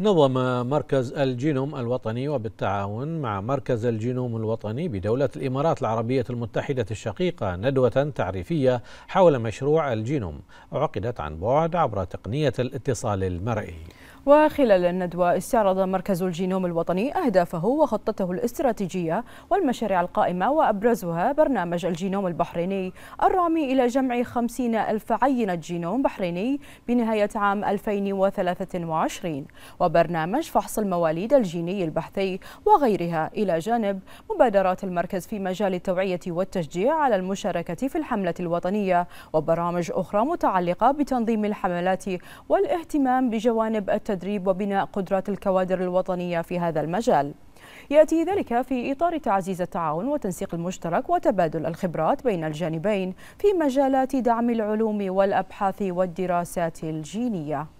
نظم مركز الجينوم الوطني وبالتعاون مع مركز الجينوم الوطني بدولة الإمارات العربية المتحدة الشقيقة ندوة تعريفية حول مشروع الجينوم عقدت عن بعد عبر تقنية الاتصال المرئي وخلال الندوة استعرض مركز الجينوم الوطني أهدافه وخطته الاستراتيجية والمشاريع القائمة وأبرزها برنامج الجينوم البحريني الرامي إلى جمع 50 ألف عينة جينوم بحريني بنهاية عام 2023 وبرنامج فحص المواليد الجيني البحثي وغيرها إلى جانب مبادرات المركز في مجال التوعية والتشجيع على المشاركة في الحملة الوطنية وبرامج أخرى متعلقة بتنظيم الحملات والاهتمام بجوانب التوعية تدريب وبناء قدرات الكوادر الوطنية في هذا المجال يأتي ذلك في إطار تعزيز التعاون وتنسيق المشترك وتبادل الخبرات بين الجانبين في مجالات دعم العلوم والأبحاث والدراسات الجينية